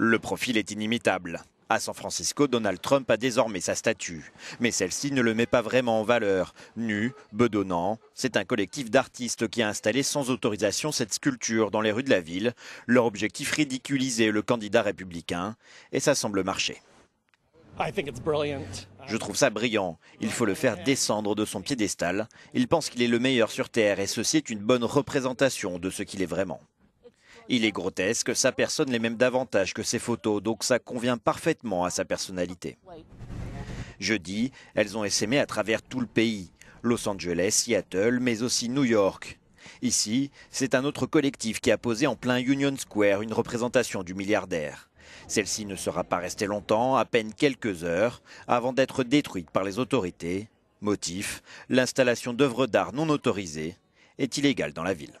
Le profil est inimitable. À San Francisco, Donald Trump a désormais sa statue. Mais celle-ci ne le met pas vraiment en valeur. Nu, bedonnant, c'est un collectif d'artistes qui a installé sans autorisation cette sculpture dans les rues de la ville. Leur objectif ridiculiser le candidat républicain. Et ça semble marcher. Je trouve ça brillant. Il faut le faire descendre de son piédestal. Il pense qu'il est le meilleur sur Terre et ceci est une bonne représentation de ce qu'il est vraiment. Il est grotesque, sa personne l'est même davantage que ses photos, donc ça convient parfaitement à sa personnalité. Jeudi, elles ont essaimé à travers tout le pays, Los Angeles, Seattle, mais aussi New York. Ici, c'est un autre collectif qui a posé en plein Union Square une représentation du milliardaire. Celle-ci ne sera pas restée longtemps, à peine quelques heures, avant d'être détruite par les autorités. Motif, l'installation d'œuvres d'art non autorisées est illégale dans la ville.